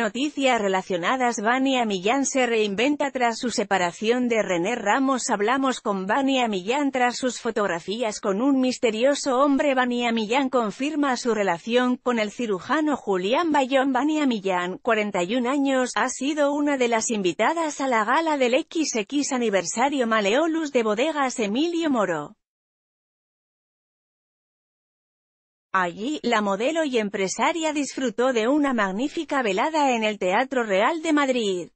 Noticias relacionadas Vania Millán se reinventa tras su separación de René Ramos Hablamos con Vania Millán tras sus fotografías con un misterioso hombre Vania Millán confirma su relación con el cirujano Julián Bayón Vania Millán, 41 años, ha sido una de las invitadas a la gala del XX aniversario Maleolus de Bodegas Emilio Moro. Allí, la modelo y empresaria disfrutó de una magnífica velada en el Teatro Real de Madrid.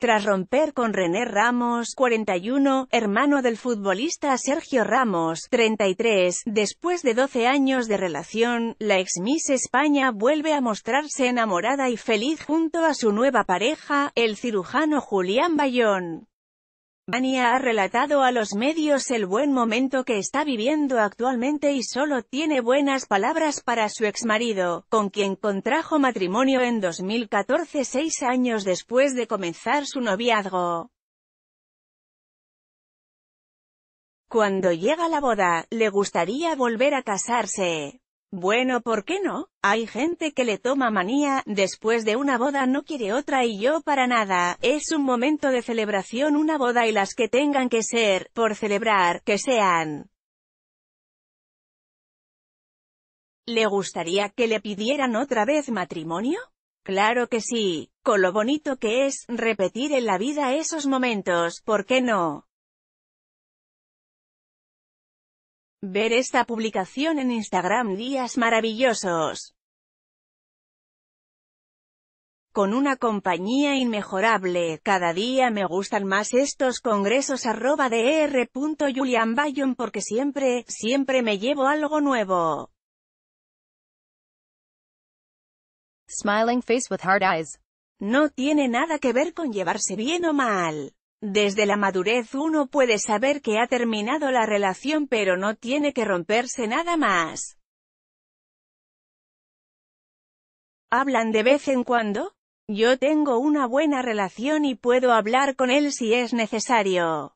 Tras romper con René Ramos, 41, hermano del futbolista Sergio Ramos, 33, después de 12 años de relación, la ex Miss España vuelve a mostrarse enamorada y feliz junto a su nueva pareja, el cirujano Julián Bayón. Vania ha relatado a los medios el buen momento que está viviendo actualmente y solo tiene buenas palabras para su exmarido, con quien contrajo matrimonio en 2014 seis años después de comenzar su noviazgo. Cuando llega la boda, le gustaría volver a casarse. Bueno, ¿por qué no? Hay gente que le toma manía, después de una boda no quiere otra y yo para nada, es un momento de celebración una boda y las que tengan que ser, por celebrar, que sean. ¿Le gustaría que le pidieran otra vez matrimonio? Claro que sí, con lo bonito que es, repetir en la vida esos momentos, ¿por qué no? Ver esta publicación en Instagram Días Maravillosos. Con una compañía inmejorable, cada día me gustan más estos congresos arroba de porque siempre, siempre me llevo algo nuevo. Smiling face with hard eyes. No tiene nada que ver con llevarse bien o mal. Desde la madurez uno puede saber que ha terminado la relación pero no tiene que romperse nada más. ¿Hablan de vez en cuando? Yo tengo una buena relación y puedo hablar con él si es necesario.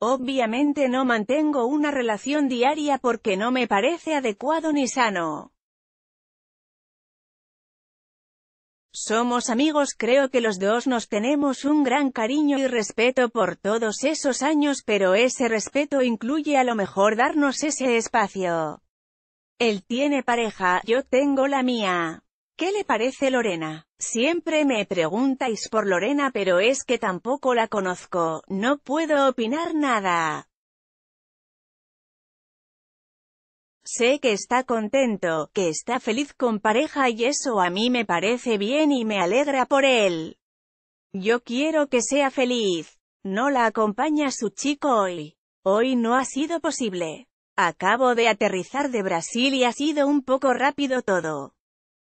Obviamente no mantengo una relación diaria porque no me parece adecuado ni sano. Somos amigos creo que los dos nos tenemos un gran cariño y respeto por todos esos años pero ese respeto incluye a lo mejor darnos ese espacio. Él tiene pareja, yo tengo la mía. ¿Qué le parece Lorena? Siempre me preguntáis por Lorena pero es que tampoco la conozco, no puedo opinar nada. Sé que está contento, que está feliz con pareja y eso a mí me parece bien y me alegra por él. Yo quiero que sea feliz. No la acompaña su chico hoy. Hoy no ha sido posible. Acabo de aterrizar de Brasil y ha sido un poco rápido todo.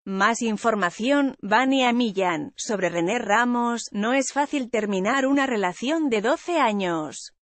Más información, Vania Millán, sobre René Ramos, no es fácil terminar una relación de 12 años.